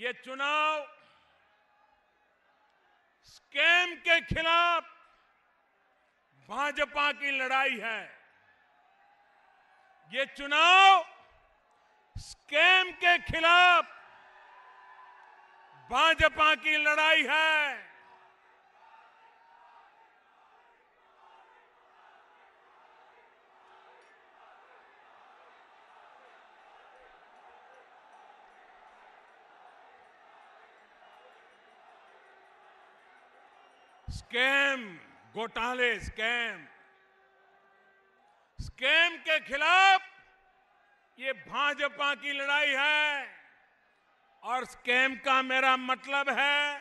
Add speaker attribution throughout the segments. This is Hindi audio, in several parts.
Speaker 1: ये चुनाव स्कैम के खिलाफ भाजपा की लड़ाई है ये चुनाव स्कैम के खिलाफ भाजपा की लड़ाई है स्कैम घोटाले स्कैम स्कैम के खिलाफ ये भाजपा की लड़ाई है और स्कैम का मेरा मतलब है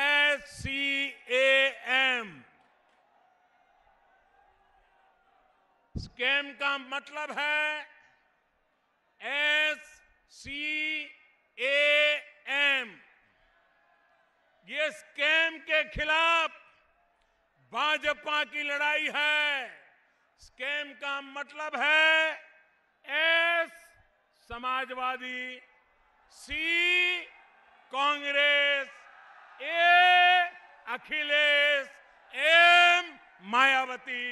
Speaker 1: S C A M scam का मतलब है एस सी ए ये स्कैम के खिलाफ भाजपा की लड़ाई है स्कैम का मतलब है S Samajwadi C Congress A Akhilesh M Mayawati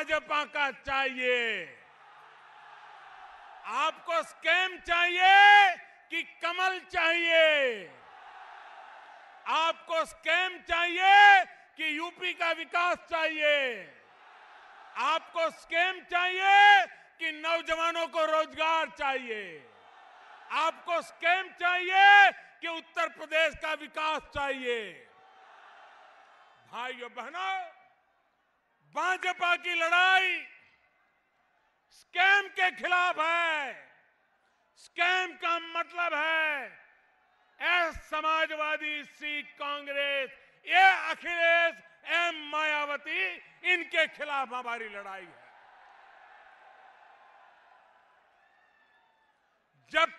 Speaker 1: Bhajpa का चाहिए आपको स्कैम चाहिए कि कमल चाहिए आपको स्कैम चाहिए कि यूपी का विकास चाहिए आपको स्कैम चाहिए कि नौजवानों को रोजगार चाहिए आपको स्कैम चाहिए कि उत्तर प्रदेश का विकास चाहिए भाइयों बहनों भाजपा की लड़ाई स्कैम के खिलाफ है स्कैम का मतलब है एस समाजवादी सी कांग्रेस ये अखिलेश एम मायावती इनके खिलाफ हमारी लड़ाई है जब